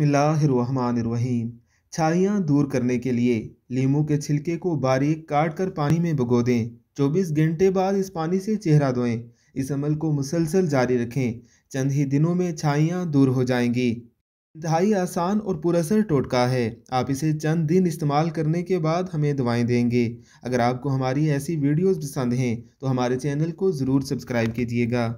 बसमीम छाइयाँ दूर करने के लिए लीमू के छिलके को बारीक काट कर पानी में भगो दें 24 घंटे बाद इस पानी से चेहरा धोएं इस अमल को मुसलसल जारी रखें चंद ही दिनों में छाइयाँ दूर हो जाएंगी इंतहाई आसान और पुरसर टोटका है आप इसे चंद दिन इस्तेमाल करने के बाद हमें दवाएं देंगे अगर आपको हमारी ऐसी वीडियोस पसंद हैं तो हमारे चैनल को ज़रूर सब्सक्राइब कीजिएगा